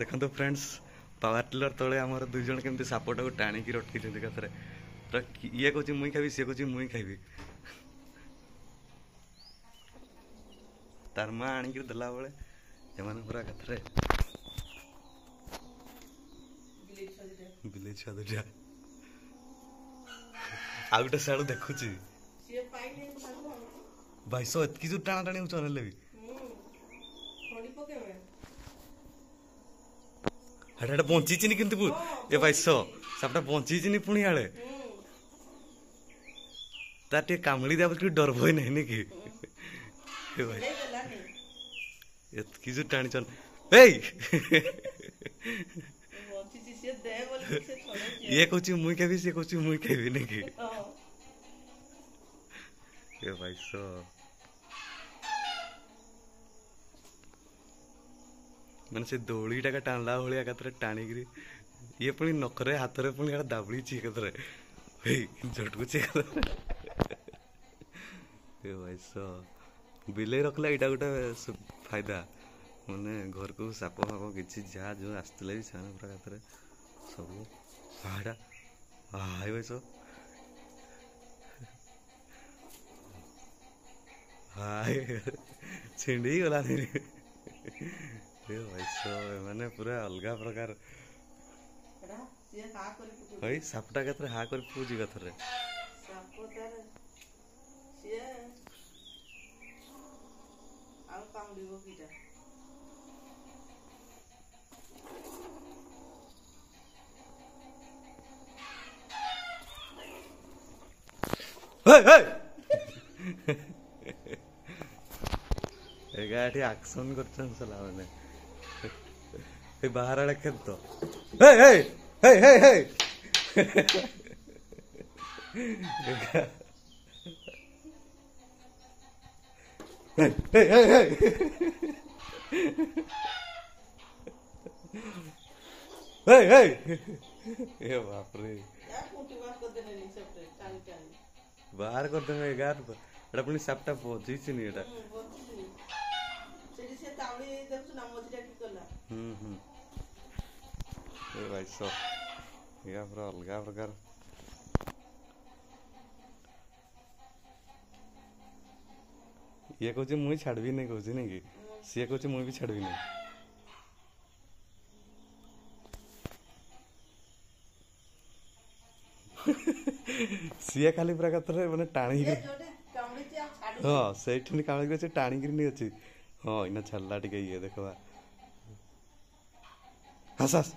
ଦେଖନ୍ତୁ friends power tiller ତଳେ ଆମର ଦୁଇ ଜଣ କେମିତି ସାପଟାକୁ ଟାଣିକି ରଖିଛନ୍ତି କଥାରେ ପୁରା ଇଏ କହୁଛି ମୁଇଁ ଖାଇବି ସିଏ କହୁଛି ମୁଇଁ ଖାଇବି ତାର ମା ଆଣିକିରି ଦେଲାବେଳେ ଏମାନେ ପୁରା କଥାରେ ବିଲେଇ ଛୁଆ ଦୁଇଟା ଆଉ ଗୋଟେ ସିଆଡ଼ୁ ଦେଖୁଛି ଭାଇ ସହ ଏତିକି ଯୋଉ ଟାଣା ଟାଣି ହେଉଛ ହେଲେ ବି ହେଟା ବଞ୍ଚିଛିନି କିନ୍ତୁ ଏ ବାଇଶ ସାପଟା ବଞ୍ଚିଛିନି ପୁଣି ଆଡ଼େ ତା ଟିକେ କାମୁଡ଼ି ଦେବା ଟିକେ ଡର ଭୟ ନାହିଁ ନି କି ଏ ଭାଇ ଏତିକି ଯୋଉ ଟାଣିଛନ୍ ଏଇ ଇଏ କହୁଛି ମୁଇଁ ଖାଇବି ସିଏ କହୁଛି ମୁଇଁ ଖାଇବି ନାଇଁ କି ଏ ଭାଇ ସ ମାନେ ସେ ଦଉଡ଼ିଟାକା ଟାଣିଲା ଭଳିଆ ଏକାଥରେ ଟାଣିକିରି ଇଏ ପୁଣି ନଖରେ ହାତରେ ପୁଣି ଏକା ଦାବୁଡ଼ିଛି ଏକାଥରେ ହେଇ ଝଟକୁଛି ଏକାଥରେ ଭାଇସ ବିଲେଇ ରଖିଲା ଏଇଟା ଗୋଟେ ଫାଇଦା ମାନେ ଘରକୁ ସାପ ଫାପ କିଛି ଯାହା ଯେଉଁ ଆସିଥିଲେ ବି ସେମାନେ ପୁରା ଏକାଥରେ ସବୁ ହାଡ଼ା ହାଇ ଭାଇସ ହାଇ ଛିଣ୍ଡି ଗଲାନି ଆରେ ଭାଇସ ଏମାନେ ପୁରା ଅଲଗା ପ୍ରକାର ହଇ ସାପଟା ଏକାଥରେ ହା କରି ପୁଜି କଥରେ ଆଉ କାମୁଡ଼ିବ କିଟା এগা এটি আকশন করছেন সালা মানে ಏ ಬಹಾರಕ್ಕೆ ತೋ ಏ ಏ ಏ ಏ ಏ ಏ ಬಾಪ್ರೇ ಯಾ ಕೋಟಿ ವಾಸ್ತದಿನಿನ ಸೆಪರೇಟ್ ಸಾಂತಾ ಬಾರಿ ಗುಡ್ಗಯ ಗಾಡ ಎಡಪೂನಿ ಸಪ್ಟಾ ಪೋ ಜೀಸಿನೆಡ ಸೆಡಿಸೆ ತಾವಳಿ ದೆಕಸನಾ ಮೋಜಿ ಜಾ ಟೀಕಲ್ಲ ಹೂಂ ಹೂಂ Baik, so. Gabrol, gabrol. ये कहे मुझे छाड़बी नहीं कहे ना कि सी कहे मुझे भी छाड़बी नहीं सी खाली पूरा कथर मैंने टाणी हाँ से कामड़ी अच्छे टाणी नहीं अच्छे हाँ इना छाड़ा टे देखा हस हस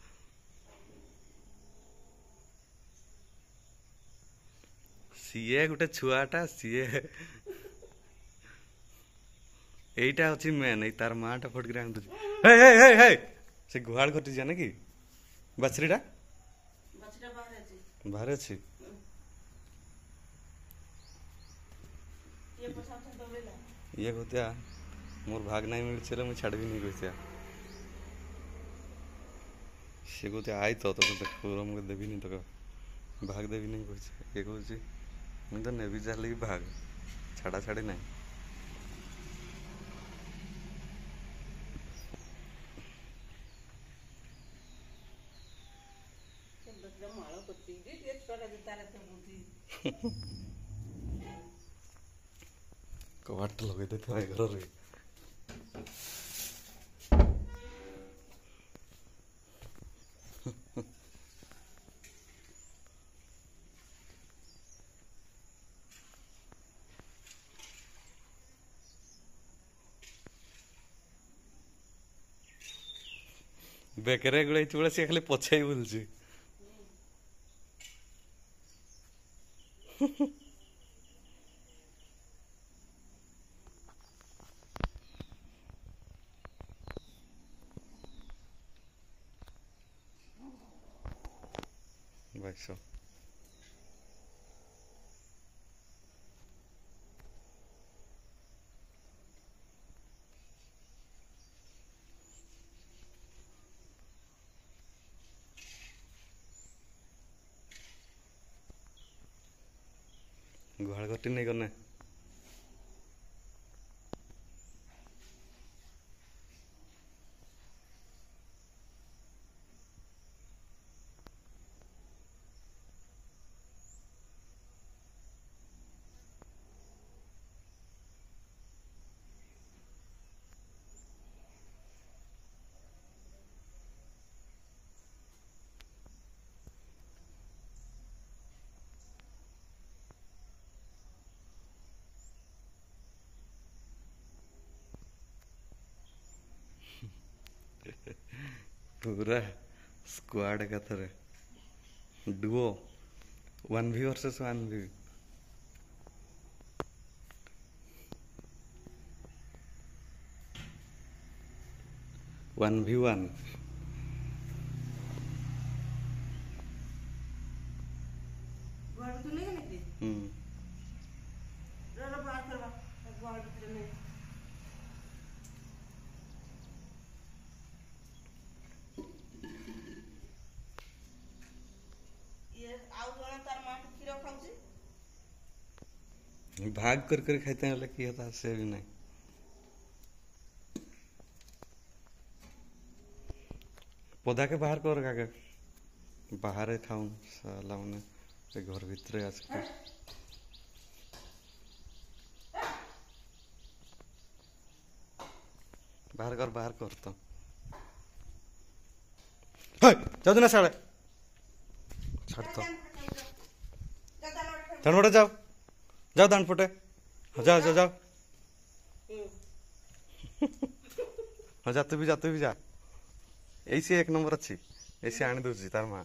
सीए गोटे छुआटा सी या अच्छी मेन यार माँ टा फटक आंटे से गुहाड़ घटी जाए ना कि बछरीटा बाहर अच्छे ये कहते मोर भाग ना मिल चले मुझे छाड़ भी नहीं कहते सी कहते आई तो तक तो तो तो तो तो तो तो तो देवी नहीं तक तो भाग देवी नहीं कहते ये कहते मुझे नेबी जहाँ भी भाग छाड़ा छाड़ी ना कवाट लगे घर रही ବେକରେ ଏଗୁଡ଼ା ହେଇଛି ବେଳେ ସେ ଖାଲି ପଛାଇ ବୁଲୁଛି Vai só. घर घटी नहीं करना है पूरा स्क्वाड का थे duo one V versus one भी वन भी वन भाग कर कर खाते हैं अलग किया था से भी नहीं पौधा के बाहर कर का बाहर है खाऊं साला उन्हें घर भीतर आजकल बाहर कर बाहर कर तो जाओ तो ना साले छोड़ तो जाओ जाओ दान फुटे जाओ जाओ जाओ हाँ जा तू भी जा तू भी जा ऐसी एक नंबर अच्छी ऐसी आने दूसरी तार माँ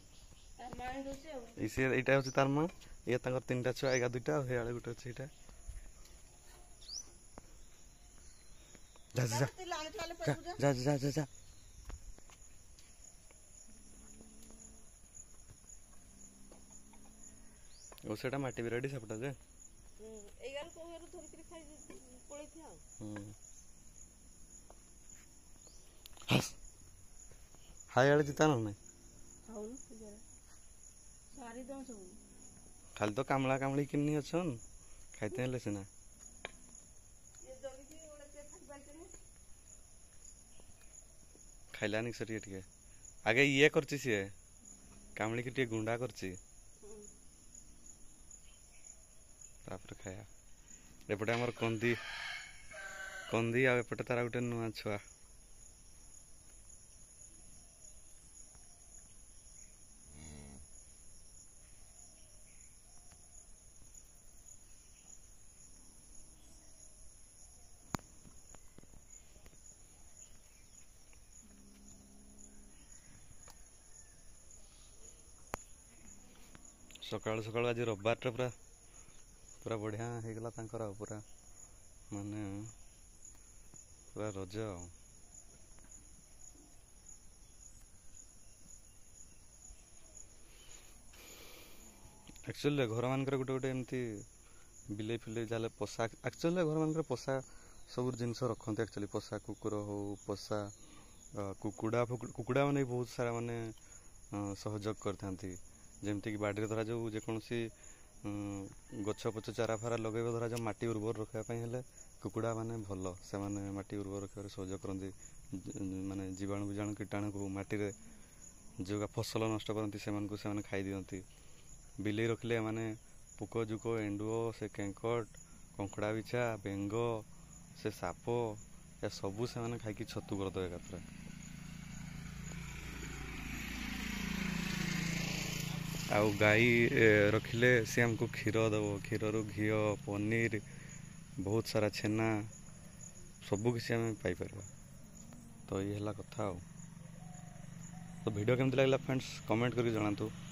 ऐसी इटा होची तार माँ ये तंगर तीन टच छुआ एका दुटा हे आले गुटे अच्छी इटा जा जा जा जा जा जा जा ओ सेटा माटी सब सपटा जे हम्म। हाय जिताना नाही तो खाली तो कामला कामली किन्नी अछन खाइते हेले सिना खाइला नि सर है आगे ये चीज़ है कामली के टिके गुंडा करछि हम्म। तापर खाया हमारे कौन दी କନ୍ଦି ଆଉ ଏପଟେ ତାର ଗୋଟେ ନୂଆ ଛୁଆ ସକାଳୁ ସକାଳୁ ଆଜି ରବିବାରଟା ପୁରା ପୁରା ବଢ଼ିଆ ହେଇଗଲା ତାଙ୍କର ଆଉ ପୁରା ମାନେ ପୁରା ରଜ ଆଉ ଆକ୍ଚୁଆଲି ଘରମାନଙ୍କରେ ଗୋଟେ ଗୋଟେ ଏମିତି ବିଲେଇ ଫିଲେଇ ଯାହେଲେ ପୋଷା ଆକ୍ଚୁଆଲି ଘରମାନଙ୍କରେ ପୋଷା ସବୁ ଜିନିଷ ରଖନ୍ତି ଆକ୍ଚୁଆଲି ପୋଷା କୁକୁର ହଉ ପୋଷା କୁକୁଡ଼ା କୁକୁଡ଼ା ମାନେ ବି ବହୁତ ସାରା ମାନେ ସହଯୋଗ କରିଥାନ୍ତି ଯେମିତିକି ବାଡ଼ିରେ ଧରାଯାଉ ଯେକୌଣସି ଗଛ ପଛ ଚାରା ଫାରା ଲଗାଇବା ଧରାଯାଉ ମାଟି ଉର୍ବର ରଖିବା ପାଇଁ ହେଲେ କୁକୁଡ଼ା ମାନେ ଭଲ ସେମାନେ ମାଟି ଉର୍ବର ରଖିବାରେ ସହଯୋଗ କରନ୍ତି ମାନେ ଜୀବାଣୁ ବୀଜାଣୁ କୀଟାଣୁକୁ ମାଟିରେ ଯେଉଁ ଫସଲ ନଷ୍ଟ କରନ୍ତି ସେମାନଙ୍କୁ ସେମାନେ ଖାଇଦିଅନ୍ତି ବିଲେଇ ରଖିଲେ ଏମାନେ ପୋକ ଜୋକ ଏଣ୍ଡୁଅ ସେ କେଙ୍କଟ କଙ୍କଡ଼ା ବିଛା ବେଙ୍ଗ ସେ ସାପ ସବୁ ସେମାନେ ଖାଇକି ଛତୁ କରିଦେବେ ଏକାଥରେ ଆଉ ଗାଈ ରଖିଲେ ସେ ଆମକୁ କ୍ଷୀର ଦେବ କ୍ଷୀରରୁ ଘିଅ ପନିର बहुत सारा छेना सबकिपर तो ये कथ तो वीडियो केमती लगे फ्रेंड्स कमेंट करके जहां